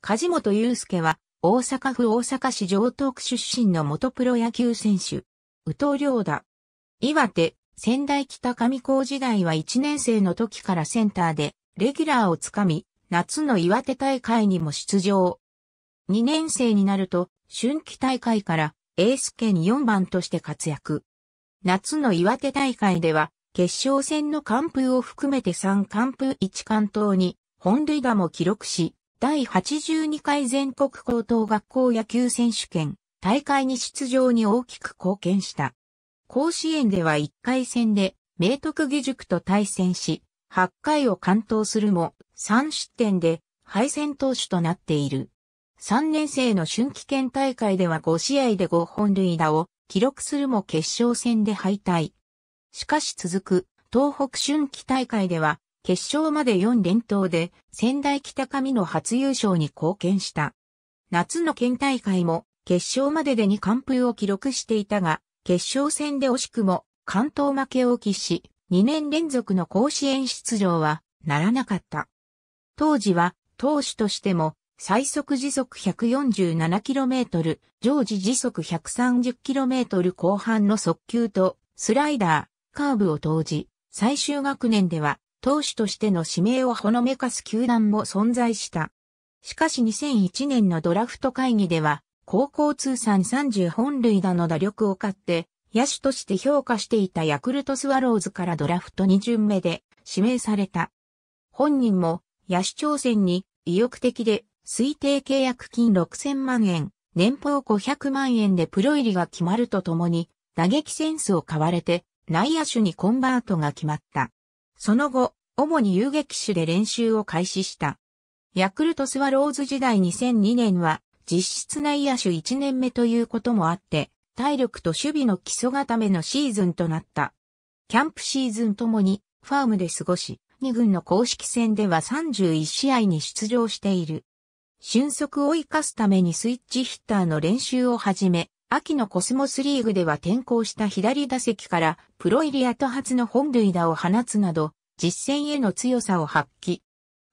梶本祐介は、大阪府大阪市城東区出身の元プロ野球選手。宇藤良だ。岩手、仙台北上高時代は1年生の時からセンターで、レギュラーをつかみ、夏の岩手大会にも出場。2年生になると、春季大会からエース権4番として活躍。夏の岩手大会では、決勝戦の完封を含めて3完封1完投に、本塁打も記録し、第82回全国高等学校野球選手権大会に出場に大きく貢献した。甲子園では1回戦で明徳義塾と対戦し、8回を完投するも3失点で敗戦投手となっている。3年生の春季県大会では5試合で5本塁打を記録するも決勝戦で敗退。しかし続く東北春季大会では決勝まで4連投で仙台北上の初優勝に貢献した。夏の県大会も決勝までで2完封を記録していたが、決勝戦で惜しくも関東負けを喫し、2年連続の甲子園出場はならなかった。当時は投手としても最速時速 147km、常時時速 130km 後半の速球とスライダー、カーブを投じ、最終学年では投手としての指名をほのめかす球団も存在した。しかし2001年のドラフト会議では、高校通算30本塁打の打力を買って、野手として評価していたヤクルトスワローズからドラフト2巡目で指名された。本人も野手挑戦に意欲的で推定契約金6000万円、年俸500万円でプロ入りが決まるとともに、打撃センスを買われて内野手にコンバートが決まった。その後、主に遊撃手で練習を開始した。ヤクルトスワローズ時代2002年は実質内野手1年目ということもあって、体力と守備の基礎固めのシーズンとなった。キャンプシーズンともにファームで過ごし、2軍の公式戦では31試合に出場している。俊足を生かすためにスイッチヒッターの練習を始め、秋のコスモスリーグでは転向した左打席からプロ入り後初の本塁打を放つなど、実戦への強さを発揮。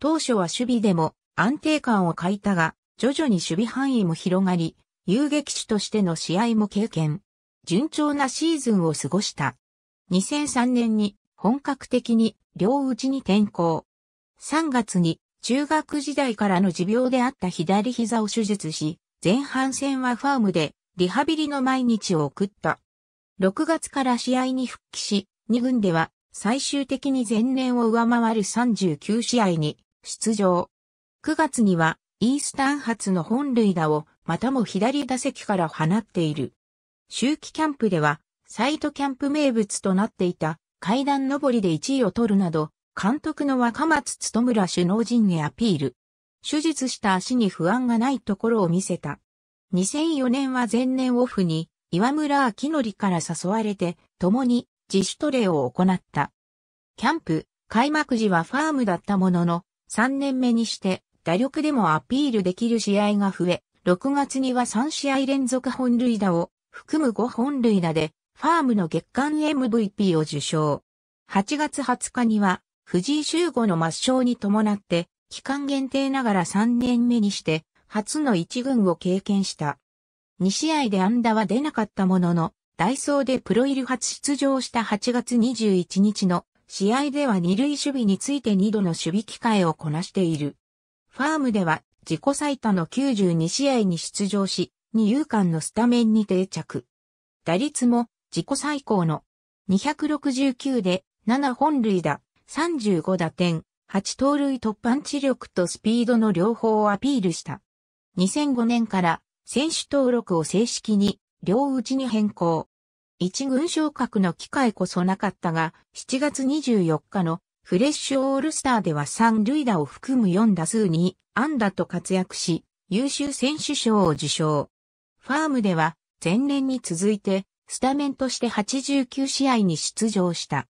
当初は守備でも安定感を欠いたが、徐々に守備範囲も広がり、遊撃手としての試合も経験。順調なシーズンを過ごした。2003年に本格的に両打ちに転向。3月に中学時代からの持病であった左膝を手術し、前半戦はファームでリハビリの毎日を送った。6月から試合に復帰し、2軍では最終的に前年を上回る39試合に出場。9月にはイースタン発の本塁打をまたも左打席から放っている。秋季キャンプではサイトキャンプ名物となっていた階段上りで1位を取るなど、監督の若松務村首脳陣へアピール。手術した足に不安がないところを見せた。2004年は前年オフに岩村明則から誘われて共に自主トレを行った。キャンプ開幕時はファームだったものの3年目にして打力でもアピールできる試合が増え、6月には3試合連続本塁打を含む5本塁打でファームの月間 MVP を受賞。8月20日には藤井修吾の抹消に伴って期間限定ながら3年目にして初の一軍を経験した。2試合で安打は出なかったものの、ダイソーでプロ入り初出場した8月21日の試合では二塁守備について2度の守備機会をこなしている。ファームでは自己最多の92試合に出場し、二遊間のスタメンに定着。打率も自己最高の269で7本塁打、35打点、8盗塁突破知力とスピードの両方をアピールした。2005年から選手登録を正式に両打ちに変更。一軍昇格の機会こそなかったが、7月24日のフレッシュオールスターでは3塁打を含む4打数に安打と活躍し、優秀選手賞を受賞。ファームでは前年に続いてスタメンとして89試合に出場した。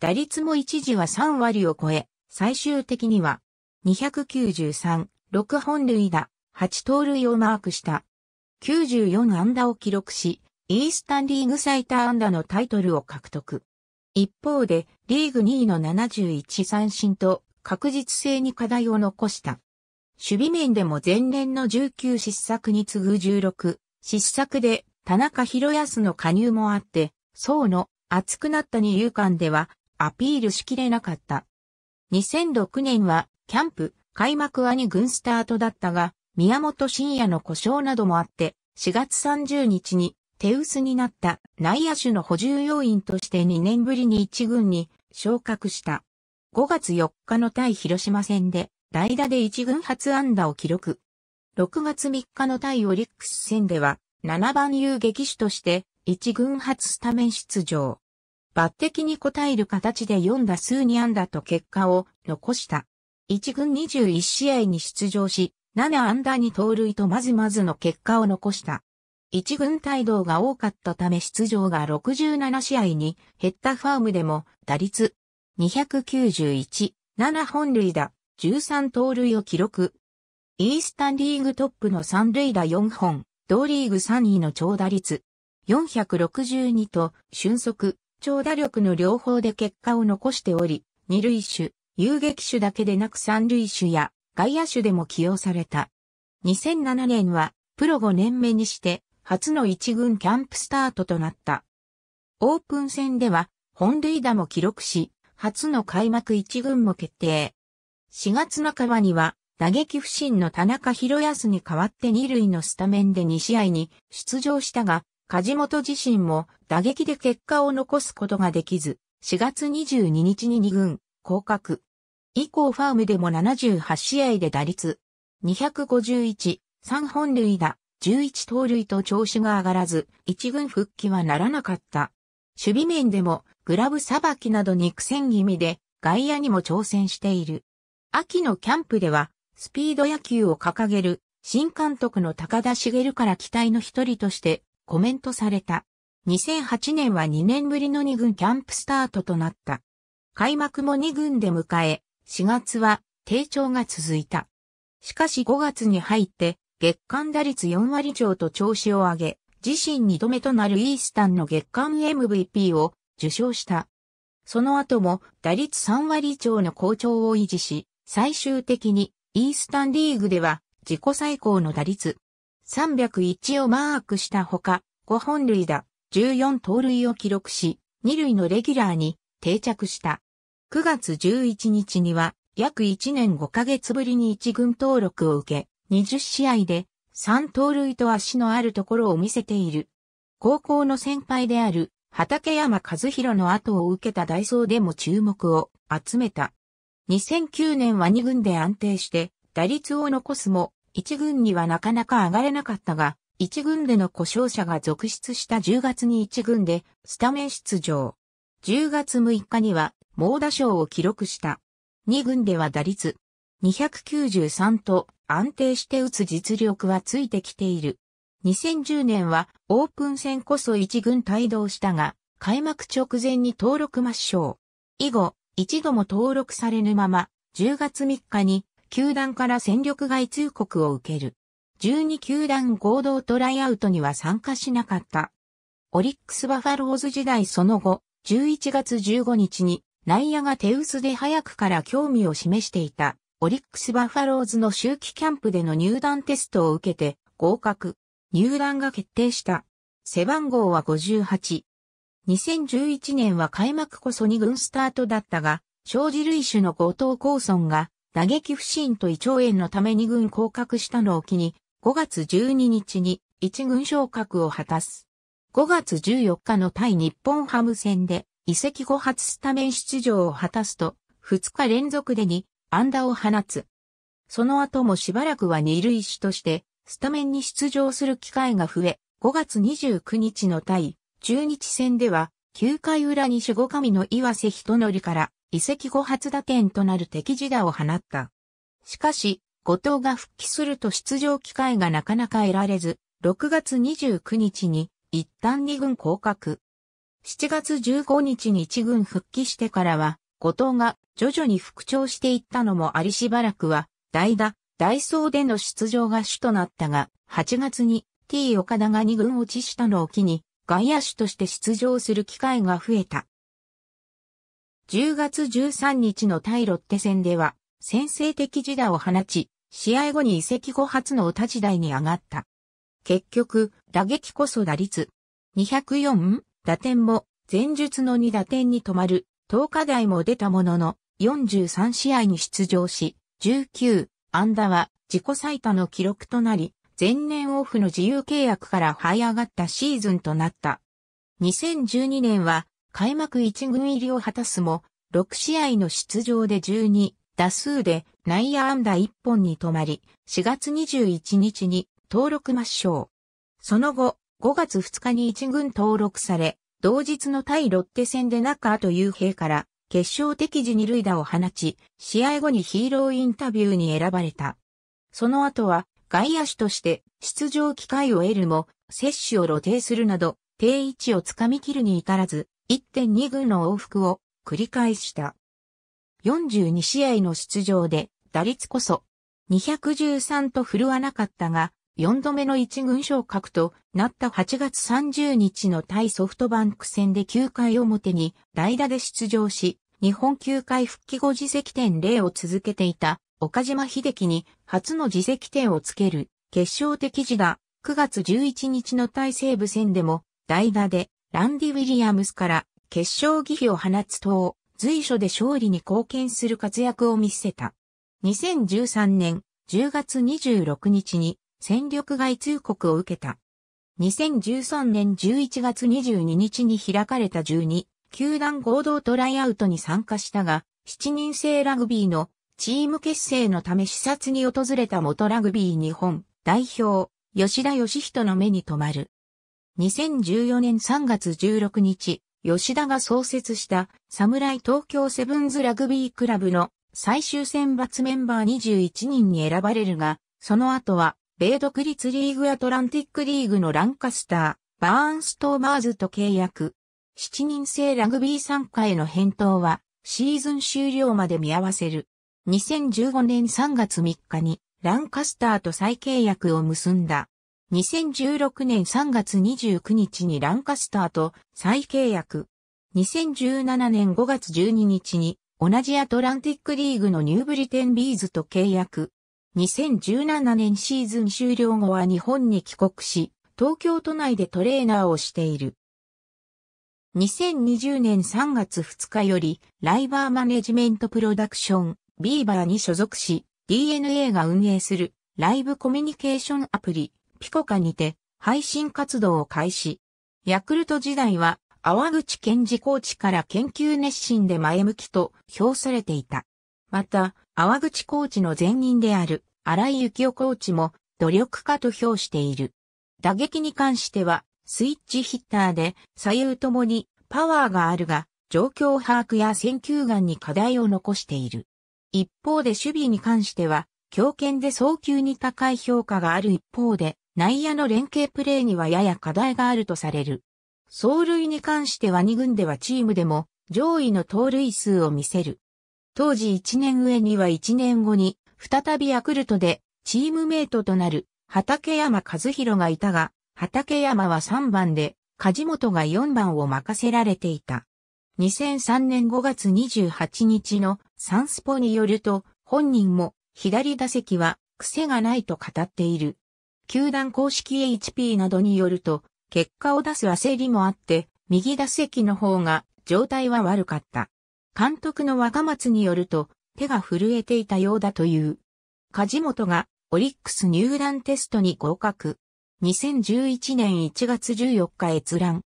打率も一時は3割を超え、最終的には293、6本塁打、8盗塁をマークした。94安打を記録し、イースタンリーグ最多安打のタイトルを獲得。一方で、リーグ2位の71三振と確実性に課題を残した。守備面でも前年の19失策に次ぐ16、失策で田中博康の加入もあって、層の厚くなった二遊間ではアピールしきれなかった。2006年はキャンプ開幕は2軍スタートだったが、宮本慎也の故障などもあって、4月30日に手薄になった内野手の補充要員として2年ぶりに一軍に昇格した。5月4日の対広島戦で代打で一軍初安打を記録。6月3日の対オリックス戦では7番遊撃手として一軍初スタメン出場。抜擢に応える形で4打数2安打と結果を残した。1軍21試合に出場し、7安打に盗塁とまずまずの結果を残した。一軍帯同が多かったため出場が67試合に減ったファームでも打率291、7本塁打、13盗塁を記録。イースタンリーグトップの3塁打4本、同リーグ3位の長打率462と俊足、長打力の両方で結果を残しており、二塁手、遊撃手だけでなく三塁手や外野手でも起用された。2007年はプロ5年目にして初の一軍キャンプスタートとなった。オープン戦では本塁打も記録し、初の開幕一軍も決定。4月半ばには打撃不振の田中博康に代わって2塁のスタメンで2試合に出場したが、梶本自身も打撃で結果を残すことができず、4月22日に2軍、降格。以降ファームでも78試合で打率251、3本塁打、11盗塁と調子が上がらず、一軍復帰はならなかった。守備面でもグラブさばきなどに苦戦気味で外野にも挑戦している。秋のキャンプではスピード野球を掲げる新監督の高田茂から期待の一人としてコメントされた。2008年は2年ぶりの2軍キャンプスタートとなった。開幕も2軍で迎え、4月は低調が続いた。しかし5月に入って月間打率4割超と調子を上げ、自身2度目となるイースタンの月間 MVP を受賞した。その後も打率3割超の好調を維持し、最終的にイースタンリーグでは自己最高の打率301をマークしたほか、5本塁打、14盗塁を記録し、2塁のレギュラーに定着した。9月11日には約1年5ヶ月ぶりに一軍登録を受け、20試合で3盗塁と足のあるところを見せている。高校の先輩である畠山和弘の後を受けたダイソーでも注目を集めた。2009年は2軍で安定して打率を残すも、1軍にはなかなか上がれなかったが、1軍での故障者が続出した10月に1軍でスタメン出場。10月6日には猛打賞を記録した。2軍では打率293と安定して打つ実力はついてきている。2010年はオープン戦こそ1軍帯同したが、開幕直前に登録抹消。以後、一度も登録されぬまま、10月3日に球団から戦力外通告を受ける。12球団合同トライアウトには参加しなかった。オリックスバファローズ時代その後、11月15日に内野が手薄で早くから興味を示していた、オリックスバファローズの周期キャンプでの入団テストを受けて合格、入団が決定した。背番号は58。2011年は開幕こそ2軍スタートだったが、生じ類種の後藤光村が打撃不振と胃腸炎のため2軍降格したのを機に、5月12日に1軍昇格を果たす。5月14日の対日本ハム戦で移籍後初スタメン出場を果たすと、2日連続で2安打を放つ。その後もしばらくは二塁手として、スタメンに出場する機会が増え、5月29日の対、中日戦では、9回裏に守護神の岩瀬人則から移籍後初打点となる敵地打を放った。しかし、後藤が復帰すると出場機会がなかなか得られず、6月29日に一旦二軍降格。7月15日に一軍復帰してからは、後藤が徐々に復調していったのもありしばらくは、代打、代走での出場が主となったが、8月に T 岡田が2軍落ちしたのを機に、外野手として出場する機会が増えた。10月13日の対ロッテ戦では、先制的時打を放ち、試合後に移籍後初のお立ち台に上がった。結局、打撃こそ打率。204? 打点も前述の2打点に止まる、10日台も出たものの、43試合に出場し、19、安打は自己最多の記録となり、前年オフの自由契約から這い上がったシーズンとなった。2012年は開幕1軍入りを果たすも、6試合の出場で12打数で内野安打1本に止まり、4月21日に登録抹消。その後、5月2日に一軍登録され、同日の対ロッテ戦で中と夕平から決勝的時に塁打を放ち、試合後にヒーローインタビューに選ばれた。その後は外野手として出場機会を得るも、接種を露呈するなど、定位置をつかみきるに至らず、1.2軍の往復を繰り返した。42試合の出場で打率こそ213と振るわなかったが、4度目の1軍昇格となった8月30日の対ソフトバンク戦で9回表に代打で出場し、日本球界復帰後自責点0を続けていた岡島秀樹に初の自責点をつける決勝的時が9月11日の対西部戦でも代打でランディ・ウィリアムスから決勝儀費を放つと随所で勝利に貢献する活躍を見せた。2013年10月26日に戦力外通告を受けた。2013年11月22日に開かれた12球団合同トライアウトに参加したが、7人制ラグビーのチーム結成のため視察に訪れた元ラグビー日本代表、吉田義人の目に留まる。2014年3月16日、吉田が創設した侍東京セブンズラグビークラブの最終選抜メンバー21人に選ばれるが、その後は米独立リーグアトランティックリーグのランカスター、バーンストーマーズと契約。7人制ラグビー参加への返答は、シーズン終了まで見合わせる。2015年3月3日に、ランカスターと再契約を結んだ。2016年3月29日にランカスターと再契約。2017年5月12日に同じアトランティックリーグのニューブリテンビーズと契約。2017年シーズン終了後は日本に帰国し、東京都内でトレーナーをしている。2020年3月2日より、ライバーマネジメントプロダクション、ビーバーに所属し、DNA が運営する、ライブコミュニケーションアプリ、ピコカにて、配信活動を開始。ヤクルト時代は、淡口健治コーチから研究熱心で前向きと評されていた。また、淡口コーチの前任である、荒井幸雄コーチも努力家と評している。打撃に関しては、スイッチヒッターで左右ともにパワーがあるが、状況把握や選球眼に課題を残している。一方で守備に関しては、強肩で早急に高い評価がある一方で、内野の連携プレーにはやや課題があるとされる。走塁に関しては2軍ではチームでも上位の盗塁数を見せる。当時1年上には1年後に再びヤクルトでチームメイトとなる畠山和弘がいたが、畠山は3番で、梶本が4番を任せられていた。2003年5月28日のサンスポによると、本人も左打席は癖がないと語っている。球団公式 HP などによると、結果を出す焦りもあって、右打席の方が状態は悪かった。監督の若松によると、手が震えていたようだという。梶本がオリックス入団テストに合格。2011年1月14日閲覧。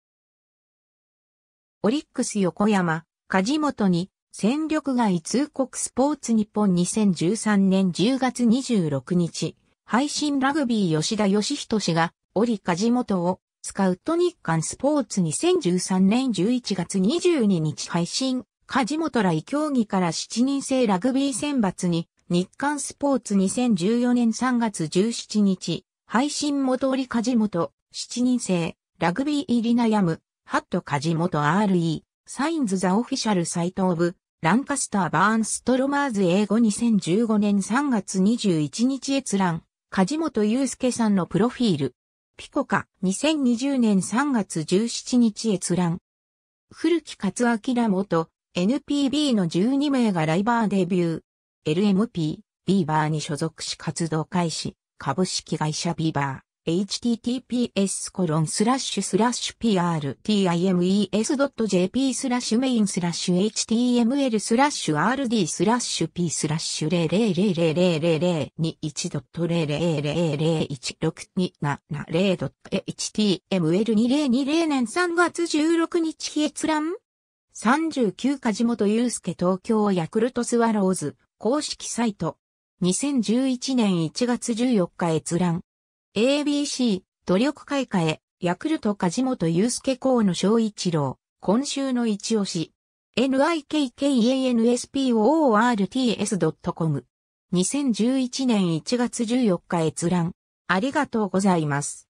オリックス横山、梶本に戦力外通告スポーツ日本2013年10月26日、配信ラグビー吉田義人氏が、折梶本を、スカウト日刊スポーツ2013年11月22日配信、梶本ら異競技から7人制ラグビー選抜に、日刊スポーツ2014年3月17日、配信元り梶本、7人制、ラグビー入り悩む、ハット梶本 RE、サインズザオフィシャルサイトオブ、ランカスターバーンストロマーズ英語2015年3月21日閲覧、梶本祐介さんのプロフィール。ピコカ、2020年3月17日閲覧。古木勝明元、NPB の12名がライバーデビュー。LMP、ビーバーに所属し活動開始。株式会社ビーバー。https コロンスラッシュスラッシュ prtimes.jp スラッシュメインスラッシュ html スラッシュ rd スラッシュ p スラッシュ0 0 0 0 2 1 0 0 0 0 1 6 2 7 0 h t m l 2 0 2 0年3月16日閲覧39梶本祐介東京ヤクルトスワローズ公式サイト2011年1月14日閲覧 ABC 努力開花へヤクルト梶本祐介河野翔一郎今週の一押し nikkanspoorts.com 2011年1月14日閲覧ありがとうございます。